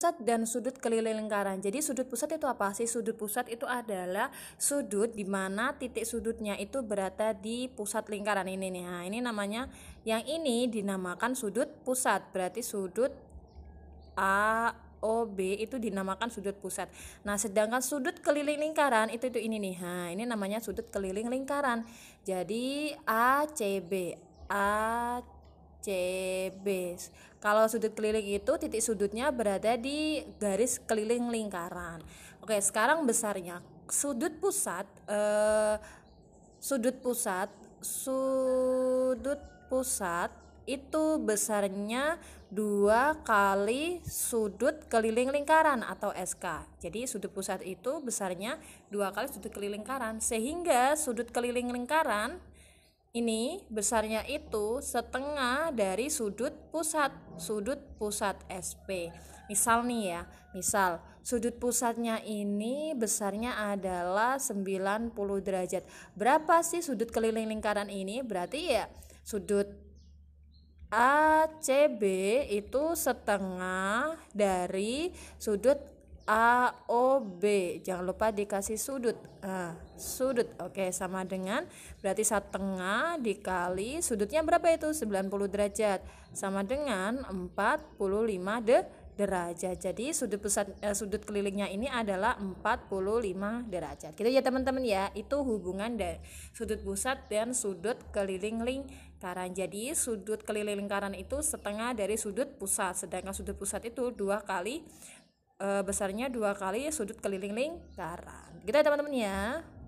pusat dan sudut keliling lingkaran. Jadi sudut pusat itu apa sih? Sudut pusat itu adalah sudut di mana titik sudutnya itu berada di pusat lingkaran ini nih. Nah, ini namanya yang ini dinamakan sudut pusat. Berarti sudut A O B itu dinamakan sudut pusat. Nah, sedangkan sudut keliling lingkaran itu itu ini nih. Nah, ini namanya sudut keliling lingkaran. Jadi A C B A C B kalau sudut keliling itu titik sudutnya berada di garis keliling lingkaran. Oke, sekarang besarnya sudut pusat eh, sudut pusat sudut pusat itu besarnya dua kali sudut keliling lingkaran atau SK. Jadi sudut pusat itu besarnya dua kali sudut keliling lingkaran sehingga sudut keliling lingkaran ini besarnya itu setengah dari sudut pusat sudut pusat SP. Misal nih ya, misal sudut pusatnya ini besarnya adalah 90 derajat. Berapa sih sudut keliling lingkaran ini? Berarti ya sudut ACB itu setengah dari sudut A O B jangan lupa dikasih sudut nah, sudut oke sama dengan berarti setengah dikali sudutnya berapa itu 90 derajat sama dengan 45 de derajat jadi sudut pusat eh, sudut kelilingnya ini adalah 45 derajat gitu ya teman-teman ya itu hubungan dari sudut pusat dan sudut keliling lingkaran jadi sudut keliling lingkaran itu setengah dari sudut pusat sedangkan sudut pusat itu dua kali Eh, besarnya dua kali sudut keliling lingkaran. Gitu ya teman-teman ya.